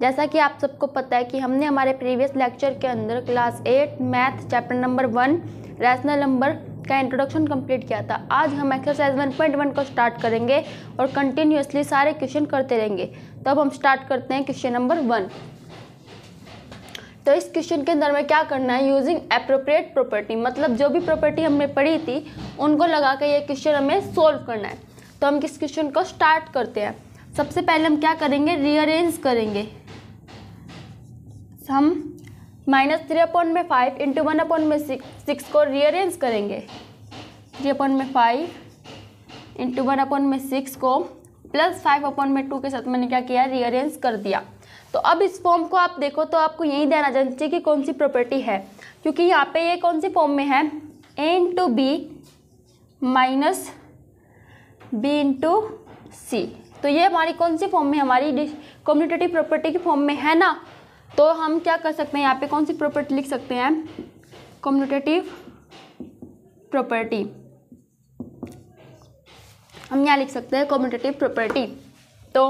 जैसा कि आप सबको पता है कि हमने हमारे प्रीवियस लेक्चर के अंदर class eight math chapter number one rational number का इंट्रोडक्शन कंप्लीट किया था आज हम एक्सरसाइज वन पॉइंट वन को स्टार्ट करेंगे और कंटिन्यूसली सारे क्वेश्चन करते रहेंगे तब हम स्टार्ट करते हैं क्वेश्चन नंबर वन तो इस क्वेश्चन के अंदर में क्या करना है यूजिंग अप्रोप्रिएट प्रॉपर्टी मतलब जो भी प्रॉपर्टी हमने पढ़ी थी उनको लगा कर ये क्वेश्चन हमें सोल्व करना है तो हम किस क्वेश्चन को स्टार्ट करते हैं सबसे पहले हम क्या करेंगे रीअरेंज करेंगे हम माइनस थ्री अपॉन में फाइव इंटू वन अपॉन में सिक्स को रीअरेंज करेंगे थ्री अपॉन में फाइव इंटू वन अपॉन में सिक्स को प्लस फाइव अपॉन में टू के साथ मैंने क्या किया रीअरेंज कर दिया तो अब इस फॉर्म को आप देखो तो आपको यही ध्यान आ जाना चाहिए कि कौन सी प्रॉपर्टी है क्योंकि यहाँ पे ये कौन सी फॉर्म में है A into B minus B into C तो ये हमारी कौन सी फॉर्म में हमारी कम्यूटेटिव प्रॉपर्टी की फॉर्म में है ना तो हम क्या कर सकते हैं यहाँ पे कौन सी प्रॉपर्टी लिख सकते हैं कम्यूटेटिव प्रॉपर्टी हम यहाँ लिख सकते हैं कम्यूटेटिव प्रॉपर्टी तो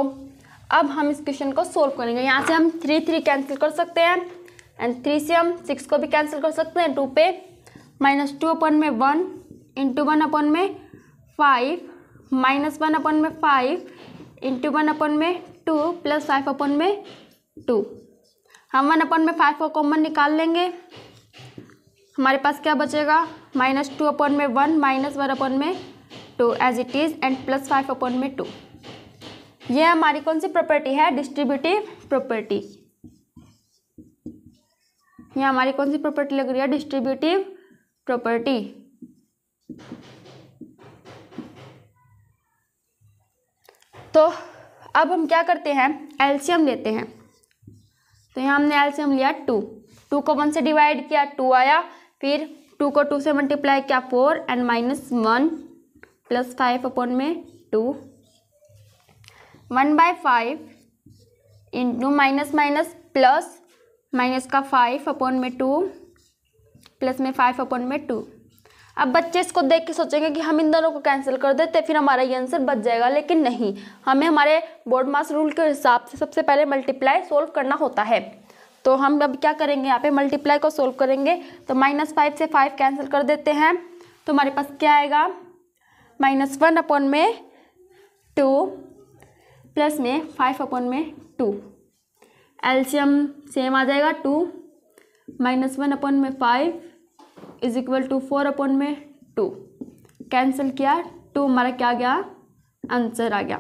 अब हम इस क्वेश्चन को सोल्व करेंगे यहाँ से हम थ्री थ्री कैंसिल कर सकते हैं एंड थ्री से हम सिक्स को भी कैंसिल कर सकते हैं टू पे माइनस टू अपन में वन इंटू वन अपन में फाइव माइनस वन अपन में फाइव इंटू वन अपन में टू प्लस फाइव अपन में टू हम वन अपन में फाइव को कॉमन निकाल लेंगे हमारे पास क्या बचेगा माइनस टू अपन में वन माइनस वन अपन में two as it is and plus five upon में टू ये हमारी कौन सी प्रॉपर्टी है डिस्ट्रीब्यूटिव प्रॉपर्टी ये हमारी कौन सी प्रॉपर्टी लग रही है डिस्ट्रीब्यूटिव प्रॉपर्टी तो अब हम क्या करते हैं एल्शियम लेते हैं तो यहाँ हमने एल्शियम लिया टू टू को वन से डिवाइड किया टू आया फिर टू को टू से मल्टीप्लाई किया four and minus one plus five upon में two one by five into minus minus plus minus का फाइव अपॉन में टू प्लस में फाइव अपॉन में टू अब बच्चे इसको देख के सोचेंगे कि हम इन दोनों को कैंसिल कर देते फिर हमारा ये आंसर बच जाएगा लेकिन नहीं हमें हमारे बोर्ड मास रूल के हिसाब से सबसे पहले मल्टीप्लाई सोल्व करना होता है तो हम अब क्या करेंगे यहाँ पे मल्टीप्लाई को सोल्व करेंगे तो माइनस फाइव से फाइव कैंसिल कर देते हैं तो हमारे पास क्या आएगा माइनस वन अपॉन में टू प्लस में फाइव अपॉन में टू एल्शियम सेम आ जाएगा टू माइनस वन अपॉन में five is equal to four upon में टू कैंसिल किया टू हमारा क्या गया आंसर आ गया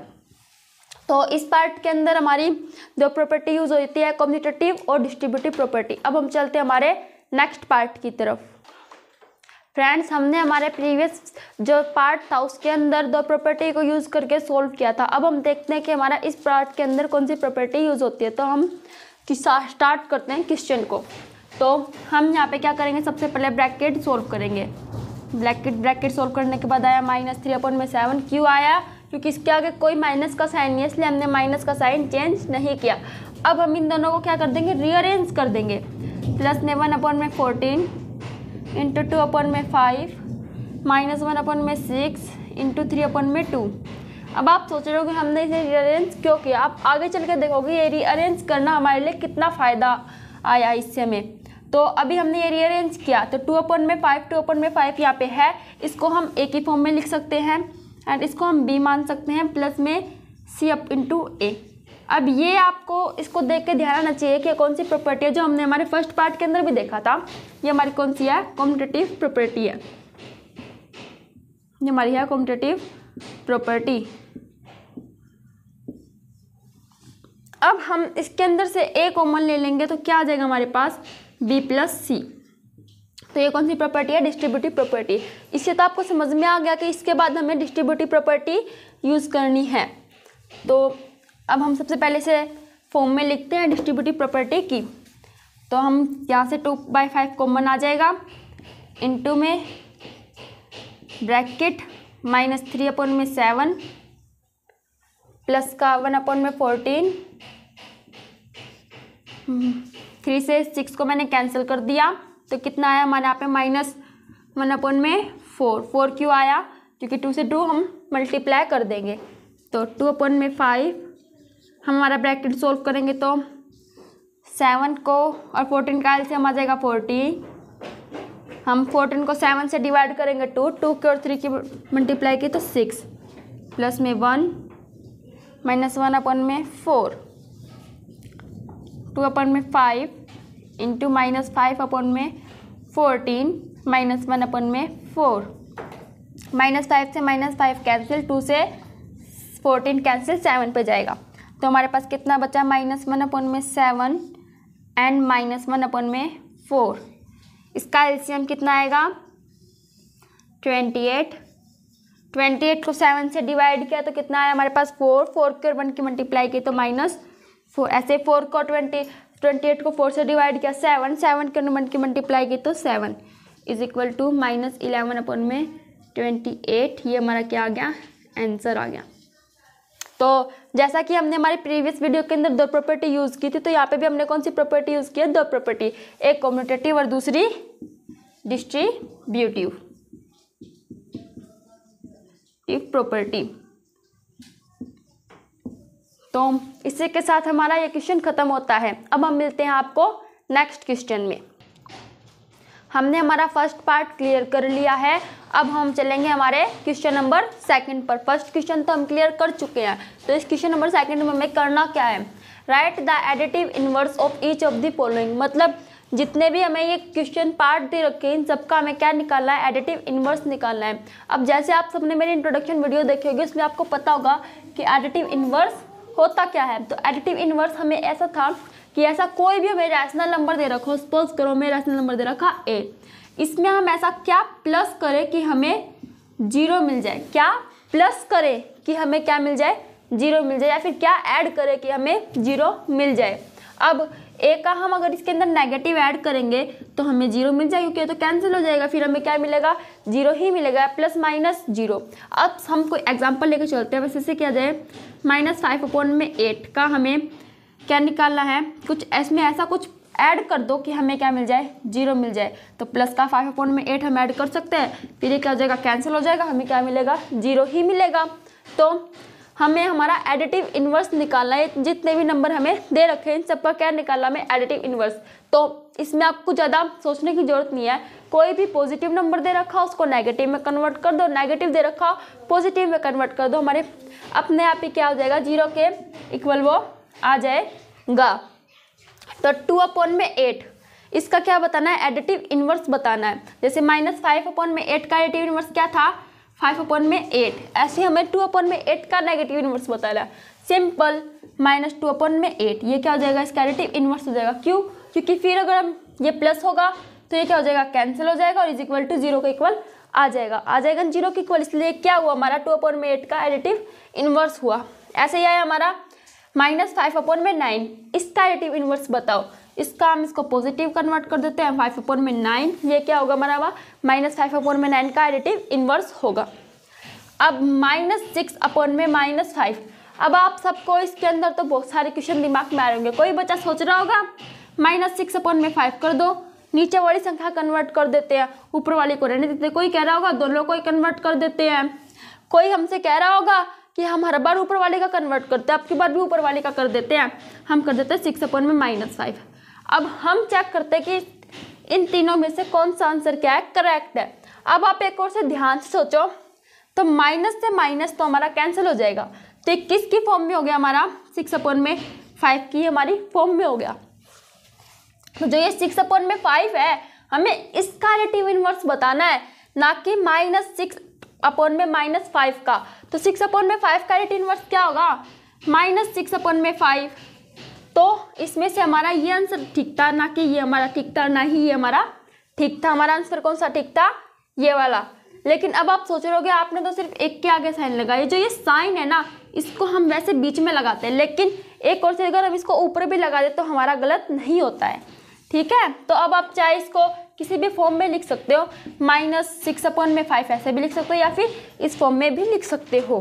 तो इस पार्ट के अंदर हमारी दो प्रॉपर्टी यूज होती है कॉम्पिटेटिव और डिस्ट्रीब्यूटिव प्रॉपर्टी अब हम चलते हैं हमारे नेक्स्ट पार्ट की तरफ फ्रेंड्स हमने हमारे प्रीवियस जो पार्ट था उसके अंदर दो प्रॉपर्टी को यूज़ करके सॉल्व किया था अब हम देखते हैं कि हमारा इस पार्ट के अंदर कौन सी प्रॉपर्टी यूज़ होती है तो हम स्टार्ट करते हैं क्वेश्चन को तो हम यहाँ पे क्या करेंगे सबसे पहले ब्रैकेट सोल्व करेंगे ब्रैकेट ब्रैकेट सोल्व करने के बाद आया माइनस थ्री अपॉन में सेवन क्यों आया क्योंकि इसके आगे कोई माइनस का साइन नहीं है इसलिए हमने माइनस का साइन चेंज नहीं किया अब हम इन दोनों को क्या कर देंगे रीअरेंज कर देंगे प्लस ने वन अपॉन में फोर्टीन इंटू टू अपॉन में फाइव माइनस वन अपॉन में सिक्स इंटू थ्री अपॉन में टू अब आप सोच रहे हो कि हमने इसे रीअरेंज क्यों किया आप आगे चल के देखोगे ये रीअरेंज करना हमारे लिए कितना फ़ायदा आया इससे हमें तो अभी हमने ये रीअरेंज किया तो टू अपन में फाइव टू अपन में फाइव यहाँ पे है इसको हम ए की फॉर्म में लिख सकते हैं एंड इसको हम बी मान सकते हैं प्लस में सी अप इंटू ए अब ये आपको इसको देख के ध्यान रखना चाहिए कि कौन सी प्रॉपर्टी है जो हमने हमारे फर्स्ट पार्ट के अंदर भी देखा था ये हमारी कौन सी है कॉम्पिटेटिव प्रॉपर्टी है ये हमारी है कॉम्पिटेटिव प्रॉपर्टी अब हम इसके अंदर से ए कॉमन ले लेंगे तो क्या आ जाएगा हमारे पास बी प्लस सी तो ये कौन सी प्रॉपर्टी है डिस्ट्रीब्यूटिव प्रॉपर्टी इससे तो आपको समझ में आ गया कि इसके बाद हमें डिस्ट्रीब्यूटिव प्रॉपर्टी यूज़ करनी है तो अब हम सबसे पहले से फॉर्म में लिखते हैं डिस्ट्रीब्यूटिव प्रॉपर्टी की तो हम यहाँ से टू बाई फाइव कॉमन आ जाएगा टू में ब्रैकेट माइनस थ्री अपॉन में सेवन प्लस का वन अपॉन में फोर्टीन थ्री से सिक्स को मैंने कैंसिल कर दिया तो कितना आया हमारे यहाँ पे माइनस वन अपन में फोर फोर क्यों आया क्योंकि टू से टू हम मल्टीप्लाई कर देंगे तो टू अपन में फाइव हमारा ब्रैकेट सोल्व करेंगे तो सेवन को और फोर्टीन का एल से हम आ जाएगा फोर्टी हम फोर्टीन को सेवन से डिवाइड करेंगे टू टू के और थ्री की मल्टीप्लाई की तो सिक्स प्लस में वन माइनस वन अपन में फोर टू अपॉन में five into minus five upon में फोर्टीन माइनस वन अपन में फोर माइनस फाइव से माइनस फाइव कैंसिल टू से फोर्टीन कैंसिल सेवन पे जाएगा तो हमारे पास कितना बचा माइनस वन अपन में seven and minus one upon में फोर इसका एल्सियम कितना आएगा ट्वेंटी एट ट्वेंटी एट को सेवन से डिवाइड किया तो कितना आया हमारे पास फोर फोर के और वन की मल्टीप्लाई की तो माइनस फोर ऐसे फोर को ट्वेंटी ट्वेंटी एट को फोर से डिवाइड किया सेवन सेवन के नंबर की मल्टीप्लाई की तो seven is equal to minus eleven upon में ट्वेंटी एट ये हमारा क्या आ गया आंसर आ गया तो जैसा कि हमने हमारे प्रीवियस वीडियो के अंदर दो प्रॉपर्टी यूज़ की थी तो यहाँ पे भी हमने कौन सी प्रॉपर्टी यूज़ की है दो प्रॉपर्टी एक कॉम्यूटेटिव और दूसरी डिस्ट्रीब्यूटिव प्रॉपर्टी तो इसी के साथ हमारा ये क्वेश्चन ख़त्म होता है अब हम मिलते हैं आपको नेक्स्ट क्वेश्चन में हमने हमारा फर्स्ट पार्ट क्लियर कर लिया है अब हम चलेंगे हमारे क्वेश्चन नंबर सेकंड पर फर्स्ट क्वेश्चन तो हम क्लियर कर चुके हैं तो इस क्वेश्चन नंबर सेकंड में हमें करना क्या है write the additive inverse of each of the following मतलब जितने भी हमें ये क्वेश्चन पार्ट दे रखे हैं इन सबका हमें क्या निकालना है एडिटिव इन्वर्स निकालना है अब जैसे आप सबने मेरी इंट्रोडक्शन वीडियो देखी होगी उसमें आपको पता होगा कि एडिटिव इन्वर्स होता क्या है तो एडिटिव इनवर्स हमें ऐसा था कि ऐसा कोई भी हमें रैशनल नंबर दे रखा हो सपोज करो हमें रैशनल नंबर दे रखा ए इसमें हम ऐसा क्या प्लस करें कि हमें जीरो मिल जाए क्या प्लस करें कि हमें क्या मिल जाए जीरो मिल जाए या फिर क्या ऐड करें कि हमें जीरो मिल जाए अब ए का हम अगर इसके अंदर नेगेटिव ऐड करेंगे तो हमें जीरो मिल जाएगा क्योंकि तो कैंसिल हो जाएगा फिर हमें क्या मिलेगा जीरो ही मिलेगा प्लस माइनस जीरो अब हम कोई एग्जाम्पल लेकर चलते हैं वैसे से क्या जाए माइनस फाइव अपॉन में एट का हमें क्या निकालना है कुछ इसमें ऐसा कुछ ऐड कर दो कि हमें क्या मिल जाए जीरो मिल जाए तो प्लस का फाइव अपॉन में एट हम ऐड कर सकते हैं फिर ये क्या हो जाएगा कैंसिल हो जाएगा हमें क्या मिलेगा जीरो ही मिलेगा तो हमें हमारा एडिटिव इन्वर्स निकालना है जितने भी नंबर हमें दे रखे हैं इन सबका क्या निकालना हमें एडिटिव इन्वर्स तो इसमें आपको ज़्यादा सोचने की ज़रूरत नहीं है कोई भी पॉजिटिव नंबर दे रखा उसको नेगेटिव में कन्वर्ट कर दो नेगेटिव दे रखा पॉजिटिव में कन्वर्ट कर दो हमारे अपने आप ही क्या हो जाएगा जीरो के इक्वल वो आ जाएगा तो टू अपॉन में एट इसका क्या बताना है एडिटिव इन्वर्स बताना है जैसे माइनस फाइव अपॉन में एट का एडिटिव इन्वर्स क्या था फाइव अपन में एट ऐसे हमें टू अपन में एट का नेगेटिव इन्वर्स बताया सिंपल माइनस टू अपॉन में एट ये क्या हो जाएगा इसका एडिटिव इन्वर्स हो जाएगा क्यों क्योंकि फिर अगर हम ये प्लस होगा तो ये क्या हो जाएगा कैंसिल हो जाएगा और इज इक्वल टू जीरो का इक्वल आ जाएगा आ जाएगा जीरो के इक्वल इसलिए क्या हुआ हमारा टू अपॉन में एट का एडिटिव इन्वर्स हुआ ऐसे ही आया हमारा माइनस फाइव अपॉन में नाइन इसका एडिटिव इन्वर्स बताओ इसका हम इसको पॉजिटिव कन्वर्ट कर देते हैं फाइव अपॉन में नाइन ये क्या होगा हमारा हुआ माइनस फाइव अपॉन में नाइन का एडिटिव इन्वर्स होगा अब माइनस सिक्स अपॉन में माइनस फाइव अब आप सबको इसके अंदर तो बहुत सारे क्वेश्चन दिमाग में आ रहे होंगे कोई बच्चा सोच रहा होगा माइनस सिक्स अपॉन में फाइव कर दो नीचे वाली संख्या कन्वर्ट कर देते हैं ऊपर वाली को रहने देते कोई कह रहा होगा दोनों को ही कन्वर्ट कर देते हैं कोई हमसे कह रहा होगा कि हम हर बार ऊपर वाले का कन्वर्ट करते हैं आपकी बार भी ऊपर वाले का कर देते हैं हम कर देते हैं सिक्स अपॉन में माइनस फाइव अब हम चेक करते हैं कि इन तीनों में से कौन सा आंसर क्या है करेक्ट है अब आप एक और से ध्यान से सोचो तो माइनस से माइनस तो हमारा कैंसिल हो जाएगा तो किसकी फॉर्म में हो गया हमारा सिक्स अपॉन में फाइव की हमारी फॉर्म में हो गया तो जो ये सिक्स अपॉन में फाइव है हमें इसका रिलेटिव इनवर्स बताना है ना कि माइनस सिक्स अपॉन में माइनस फाइव का तो सिक्स अपॉन में फाइव का रिलेटिव इनवर्स क्या होगा माइनस सिक्स अपॉन में फाइव तो इसमें से हमारा ये आंसर ठीक था ना कि ये हमारा ठीक था ना ही ये हमारा ठीक था हमारा आंसर कौन सा ठीक था ये वाला लेकिन अब आप सोच रहे हो आपने तो सिर्फ एक के आगे साइन लगाया जो ये साइन है ना इसको हम वैसे बीच में लगाते हैं लेकिन एक और से अगर हम इसको ऊपर भी लगा दे तो हमारा गलत नहीं होता है ठीक है तो अब आप चाहे इसको किसी भी फॉर्म में लिख सकते हो माइनस सिक्स अपॉन में फाइव ऐसे भी लिख सकते हो या फिर इस फॉर्म में भी लिख सकते हो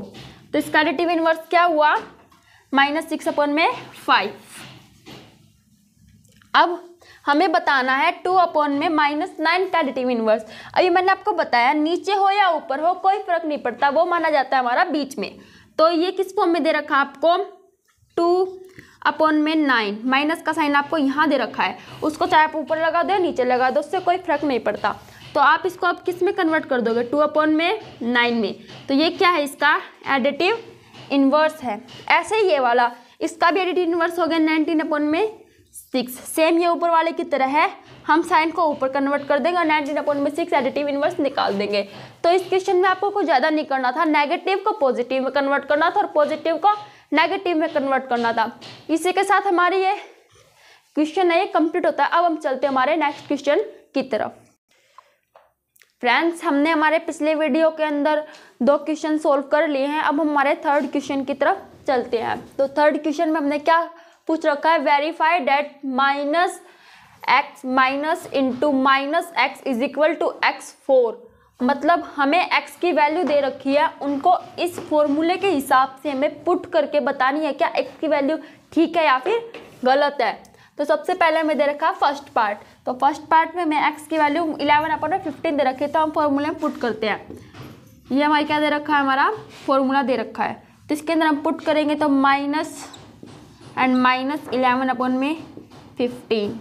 तो इसका रिटिव इनवर्स क्या हुआ माइनस सिक्स अपॉन में फाइव अब हमें बताना है टू अपॉन में माइनस नाइन का डिटिव इनवर्स अभी मैंने आपको बताया नीचे हो या ऊपर हो कोई फर्क नहीं पड़ता वो माना जाता है हमारा बीच में तो ये किस फॉर्म में दे रखा आपको टू अपॉन में नाइन माइनस का साइन आपको यहाँ दे रखा है उसको चाहे आप ऊपर लगा दो नीचे लगा दो उससे कोई फर्क नहीं पड़ता तो आप इसको आप किस में कन्वर्ट कर दोगे टू अपॉन में नाइन में तो ये क्या है इसका एडिटिव इन्वर्स है ऐसे ही ये वाला इसका भी एडिटिव इन्वर्स हो गया नाइनटीन अपॉन में सिक्स सेम ये ऊपर वाले की तरह है हम साइन को ऊपर कन्वर्ट कर देंगे और नाइनटीन अपॉन में सिक्स एडिटिव इनवर्स निकाल देंगे तो इस क्वेश्चन में आपको कुछ ज़्यादा नहीं करना था नेगेटिव को पॉजिटिव में कन्वर्ट करना था और पॉजिटिव को नेगेटिव में कन्वर्ट करना था इसी के साथ हमारे ये क्वेश्चन है ये कंप्लीट होता है अब हम चलते हैं हमारे नेक्स्ट क्वेश्चन की तरफ फ्रेंड्स हमने हमारे पिछले वीडियो के अंदर दो क्वेश्चन सोल्व कर लिए हैं अब हमारे थर्ड क्वेश्चन की तरफ चलते हैं तो थर्ड क्वेश्चन में हमने क्या पूछ रखा है verify that minus x minus into minus x is equal to x four मतलब हमें x की वैल्यू दे रखी है उनको इस फॉर्मूले के हिसाब से हमें पुट करके बतानी है क्या x की वैल्यू ठीक है या फिर गलत है तो सबसे पहले हमें दे रखा है फर्स्ट पार्ट तो फर्स्ट पार्ट में हमें x की वैल्यू 11 में फिफ्टीन दे रखी है तो हम फॉर्मूले में पुट करते हैं ये हमारे क्या दे रखा है हमारा फॉर्मूला दे रखा है तो इसके अंदर हम पुट करेंगे तो minus and minus eleven upon में fifteen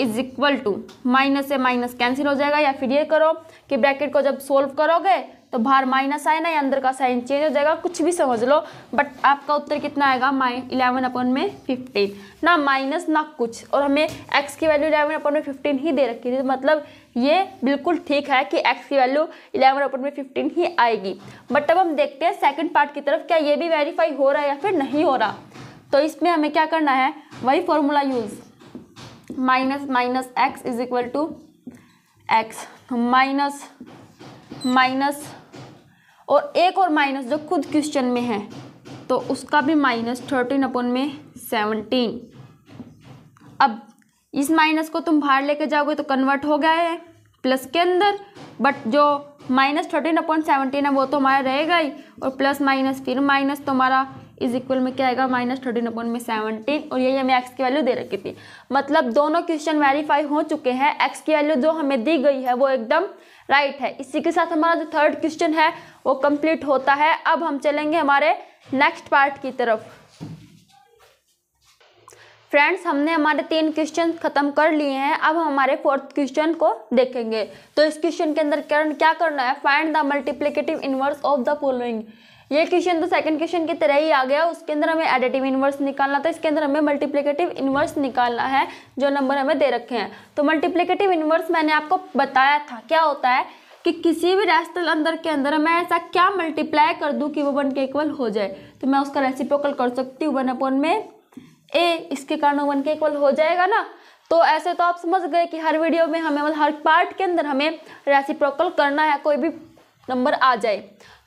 is equal to minus से माइनस कैंसिल हो जाएगा या फिर ये करो कि ब्रैकेट को जब सोल्व करोगे तो बाहर माइनस आए ना या अंदर का साइन चेंज हो जाएगा कुछ भी समझ लो बट आपका उत्तर कितना आएगा माइ इलेवन अपॉन में फिफ्टीन ना माइनस ना कुछ और हमें एक्स की वैल्यू इलेवन अपॉन में फिफ्टीन ही दे रखी थी तो मतलब ये बिल्कुल ठीक है कि एक्स की वैल्यू इलेवन अपॉन में फिफ्टीन ही आएगी बट अब हम देखते हैं सेकेंड पार्ट की तरफ क्या ये भी वेरीफाई हो रहा है या फिर नहीं हो रहा तो इसमें हमें क्या करना है वही formula use minus minus x is equal to x minus minus और एक और माइनस जो खुद क्वेश्चन में है तो उसका भी माइनस थर्टीन अपन में सेवनटीन अब इस माइनस को तुम बाहर लेके जाओगे तो कन्वर्ट हो गया है प्लस के अंदर बट जो माइनस थर्टीन अपॉइंट सेवनटीन है वो तो हमारा रहेगा ही और प्लस माइनस फिर माइनस तो हमारा इज इक्वल में क्या आएगा माइनस थर्टीन अपॉन में सेवनटीन और यही हमें एक्स की वैल्यू दे रखी थी मतलब दोनों क्वेश्चन वेरीफाई हो चुके हैं एक्स की वैल्यू जो हमें दी गई है वो एकदम राइट right है इसी के साथ हमारा जो थर्ड क्वेश्चन है वो कंप्लीट होता है अब हम चलेंगे हमारे नेक्स्ट पार्ट की तरफ फ्रेंड्स हमने हमारे तीन क्वेश्चन खत्म कर लिए हैं अब हम हमारे फोर्थ क्वेश्चन को देखेंगे तो इस क्वेश्चन के अंदर क्या करना है find the multiplicative inverse of the following ये क्वेश्चन तो सेकंड क्वेश्चन की तरह ही आ गया उसके अंदर हमें एडिटिव इन्वर्स निकालना था इसके अंदर हमें मल्टीप्लिकेटिव इन्वर्स निकालना है जो नंबर हमें दे रखे हैं तो मल्टीप्लिकेटिव इन्वर्स मैंने आपको बताया था क्या होता है कि किसी भी रेस्टल अंदर के अंदर मैं ऐसा क्या मल्टीप्लाई कर दूँ कि वो वन के इक्वल हो जाए तो मैं उसका रेसिप्रोकल कर सकती हूँ वन अपन में ए इसके कारण वन के इक्वल हो जाएगा ना तो ऐसे तो आप समझ गए कि हर वीडियो में हमें मतलब हर पार्ट के अंदर हमें रेसिप्रोकल करना है कोई भी नंबर आ जाए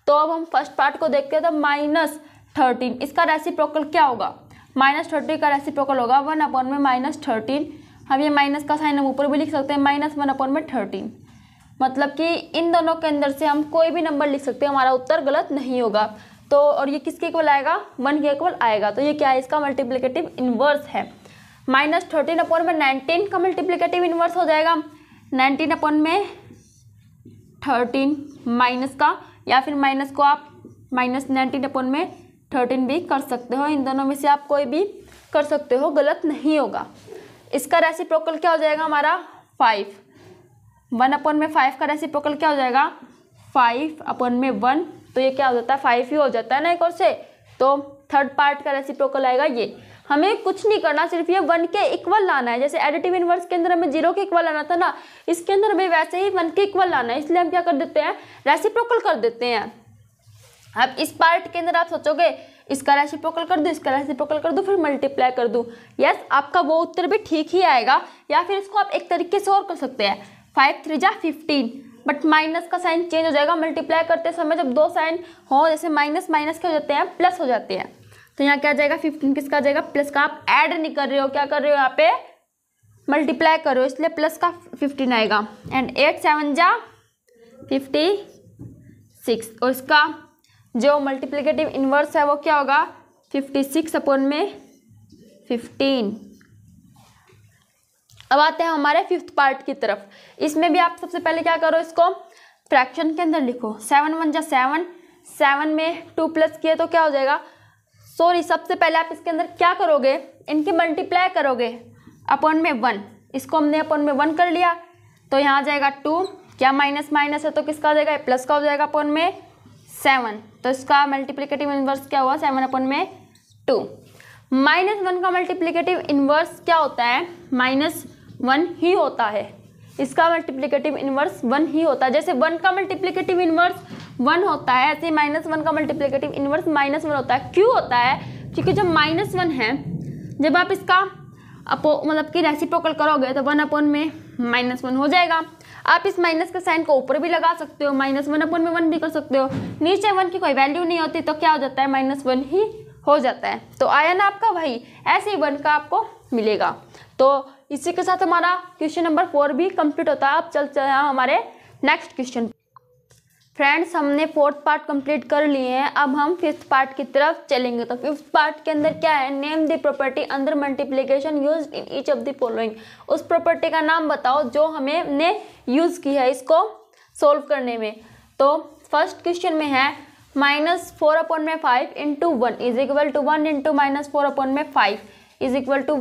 तो अब हम फर्स्ट पार्ट को देखते हैं तो माइनस थर्टीन इसका रेसिप्रोकल क्या होगा माइनस थर्टीन का रेसिप्रोकल होगा वन अपॉन में माइनस थर्टीन हम ये माइनस का साइन हम ऊपर भी लिख सकते हैं माइनस वन अपॉन में थर्टीन मतलब कि इन दोनों के अंदर से हम कोई भी नंबर लिख सकते हैं हमारा उत्तर गलत नहीं होगा तो और ये किसके इक्वल आएगा वन के इक्वल आएगा तो ये क्या है इसका मल्टीप्लिकेटिव इन्वर्स है माइनस थर्टीन अपॉन में नाइनटीन का मल्टीप्लीकेटिव इन्वर्स हो जाएगा नाइनटीन अपॉन में थर्टीन माइनस का या फिर माइनस को आप माइनस नाइनटीन अपॉन में थर्टीन भी कर सकते हो इन दोनों में से आप कोई भी कर सकते हो गलत नहीं होगा इसका रेसिप्रोकल क्या हो जाएगा हमारा फाइव वन अपॉन में फाइव का रेसिप्रोकल क्या हो जाएगा फाइव अपॉन में वन तो ये क्या हो जाता है फाइव ही हो जाता है ना एक और से तो थर्ड पार्ट का रेसिप्रोकल आएगा ये हमें कुछ नहीं करना सिर्फ ये वन के इक्वल लाना है जैसे एडिटिव इनवर्स के अंदर हमें जीरो के इक्वल लाना था ना इसके अंदर हमें वैसे ही वन के इक्वल लाना है इसलिए हम क्या कर देते हैं रेसिप्रोकल कर देते हैं अब इस पार्ट के अंदर आप सोचोगे इसका रेसिप्रोकल कर दूँ इसका रेसिप्रोकल कर दूँ फिर मल्टीप्लाई कर दूँ यस आपका वो उत्तर भी ठीक ही आएगा या फिर इसको आप एक तरीके से और कर सकते हैं फाइव थ्री जा फिफ्टीन बट माइनस का साइन चेंज हो जाएगा मल्टीप्लाई करते समय जब दो साइन हो जैसे माइनस माइनस के हो जाते हैं प्लस हो जाते हैं तो यहाँ क्या जाएगा फिफ्टीन किसका जाएगा प्लस का आप ऐड नहीं कर रहे हो क्या कर रहे हो यहाँ पे मल्टीप्लाई करो इसलिए प्लस का फिफ्टीन आएगा एंड एट सेवन जा फिफ्टी सिक्स और इसका जो मल्टीप्लिकेटिव इन्वर्स है वो क्या होगा फिफ्टी सिक्स अपॉन में फिफ्टीन अब आते हैं हमारे फिफ्थ पार्ट की तरफ इसमें भी आप सबसे पहले क्या करो इसको फ्रैक्शन के अंदर लिखो सेवन वन जा सेवन सेवन में टू प्लस किए तो क्या हो जाएगा सॉरी सबसे पहले आप इसके अंदर क्या करोगे इनकी मल्टीप्लाई करोगे अपॉन में वन इसको हमने अपॉन में वन कर लिया तो यहाँ आ जाएगा टू क्या माइनस माइनस है तो किसका हो जाएगा प्लस का हो जाएगा अपॉन में सेवन तो इसका मल्टीप्लिकेटिव इन्वर्स क्या हुआ सेवन अपॉन में टू माइनस वन का मल्टीप्लीकेटिव इन्वर्स क्या होता है माइनस वन ही होता है इसका मल्टीप्लीकेटिव इन्वर्स वन ही होता है जैसे वन का मल्टीप्लिकेटिव इन्वर्स वन होता है ऐसे माइनस वन का मल्टीप्लीकेटिव इन्वर्स माइनस वन होता है क्यों होता है क्योंकि जब माइनस वन है जब आप इसका अपो मतलब कि रेसिप्रोकल करोगे तो वन अपन में माइनस वन हो जाएगा आप इस माइनस के साइन को ऊपर भी लगा सकते हो माइनस वन अपन में वन भी कर सकते हो नीचे वन की कोई वैल्यू नहीं होती तो क्या हो जाता है माइनस वन ही हो जाता है तो आया ना आपका वही ऐसे ही वन का आपको मिलेगा तो इसी के साथ हमारा क्वेश्चन नंबर फोर भी कंप्लीट होता है अब चलते हैं हमारे नेक्स्ट क्वेश्चन फ्रेंड्स हमने फोर्थ पार्ट कंप्लीट कर लिए हैं अब हम फिफ्थ पार्ट की तरफ चलेंगे तो फिफ्थ पार्ट के अंदर क्या है नेम द प्रॉपर्टी अंदर multiplication use in each of the following उस प्रॉपर्टी का नाम बताओ जो हमें ने यूज़ की है इसको सोल्व करने में तो फर्स्ट क्वेश्चन में है माइनस फोर अपॉन में five into one is equal to one into minus four upon में five is equal to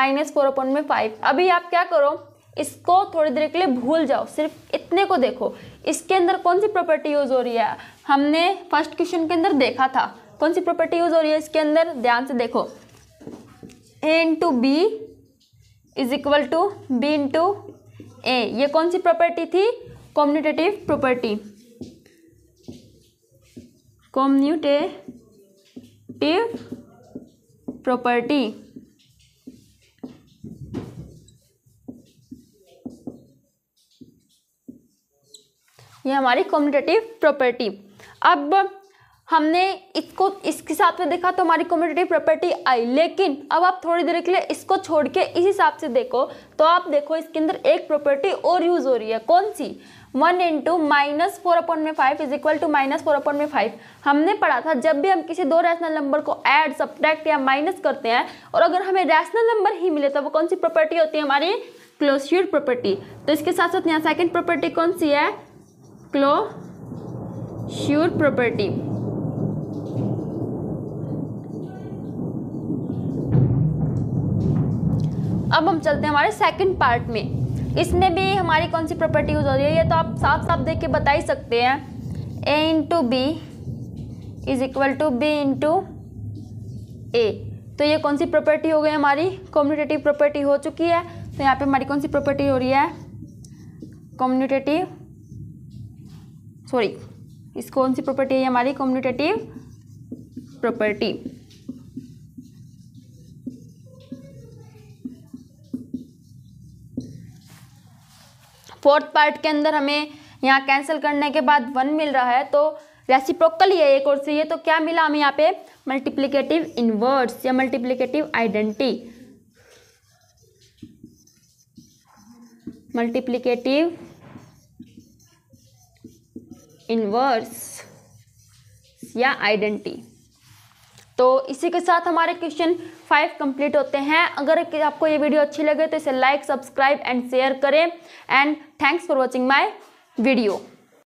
minus four upon में फाइव अभी आप क्या करो इसको थोड़ी देर के लिए भूल जाओ सिर्फ इतने को देखो इसके अंदर कौन सी प्रॉपर्टी यूज़ हो रही है हमने फर्स्ट क्वेश्चन के अंदर देखा था कौन सी प्रॉपर्टी यूज़ हो रही है इसके अंदर ध्यान से देखो A into B is equal to B into A ये कौन सी प्रॉपर्टी थी कॉम्यूटेटिव प्रॉपर्टी कॉम्यूटेटिव प्रॉपर्टी ये हमारी कम्यूटेटिव प्रॉपर्टी अब हमने इसको इसके साथ में देखा तो हमारी कम्यूटेटिव प्रॉपर्टी आई लेकिन अब आप थोड़ी देर के लिए इसको छोड़ के इस हिसाब से देखो तो आप देखो इसके अंदर एक प्रॉपर्टी और यूज़ हो रही है कौन सी one into minus four upon में five is equal to minus four upon में फाइव हमने पढ़ा था जब भी हम किसी दो रैशनल नंबर को ऐड सब्ट्रैक्ट या माइनस करते हैं और अगर हमें रैशनल नंबर ही मिले तो वो कौन सी प्रॉपर्टी होती है हमारी क्लोस्यूर प्रॉपर्टी तो इसके साथ साथ यहाँ सेकेंड प्रॉपर्टी कौन सी है क्लोश्योर प्रॉपर्टी अब हम चलते हैं हमारे सेकंड पार्ट में इसमें भी हमारी कौन सी प्रॉपर्टी यूज हो रही है ये तो आप साफ साफ देख के बता ही सकते हैं A into B is equal to B into A तो ये कौन सी प्रॉपर्टी हो गई हमारी कम्युनिटेटिव प्रॉपर्टी हो चुकी है तो यहाँ पे हमारी कौन सी प्रॉपर्टी हो रही है कम्युनिटेटिव सॉरी इस कौन सी प्रॉपर्टी है हमारी कम्युनिटेटिव प्रॉपर्टी फोर्थ पार्ट के अंदर हमें यहाँ कैंसिल करने के बाद वन मिल रहा है तो रेसिप्रोकल ही है एक और से ये तो क्या मिला हमें यहाँ पे मल्टीप्लीकेटिव इनवर्स या मल्टीप्लीकेटिव आइडेंटिटी मल्टीप्लीकेटिव इनवर्स या आइडेंटी तो इसी के साथ हमारे क्वेश्चन फाइव कंप्लीट होते हैं अगर आपको ये वीडियो अच्छी लगे तो इसे लाइक सब्सक्राइब एंड शेयर करें and thanks for watching my video